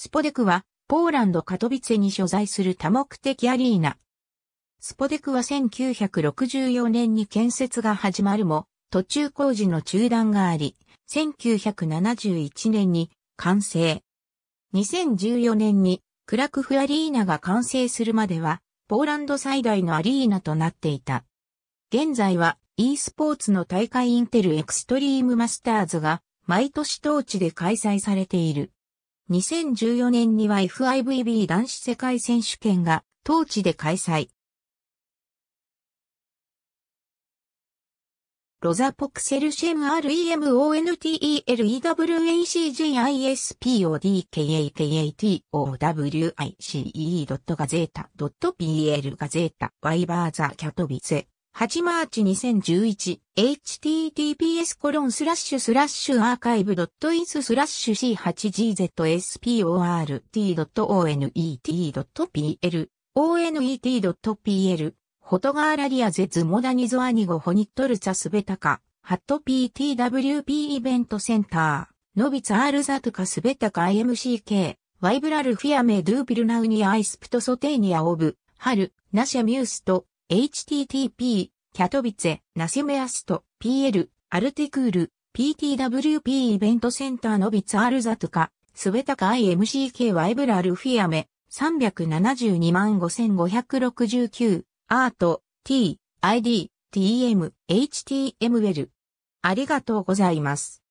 スポデクは、ポーランドカトビツェに所在する多目的アリーナ。スポデクは1964年に建設が始まるも、途中工事の中断があり、1971年に完成。2014年にクラクフアリーナが完成するまでは、ポーランド最大のアリーナとなっていた。現在は e スポーツの大会インテルエクストリームマスターズが毎年当地で開催されている。2014年には FIVB 男子世界選手権が当地で開催。ロザポクセルシェム r e m o n t e l e w a c g i s p o d k a k a t o w i c e g a a z e t p l ガゼータ、ワイバーザキャトビセ。8マーチ 2011https コロンスラッシュスラッシュアーカイブドットイズスラッシュ c8gzsport.onet.pl onet.pl ホトガーラリアゼズモダニゾアニゴホニットルザスベタカハット PTWP イベントセンターノビツアールザトカスベタカ IMCK ワイブラルフィアメドゥービルナウニアイスプトソテーニアオブハルナシャミュースト http、キャトビツェ、ナセメアスト、PL、アルティクール、PTWP イベントセンターのビツアルザトカ、スベタカ IMCK ワイブラルフィアメ、375,569、アート、T、ID、TM、HTML。ありがとうございます。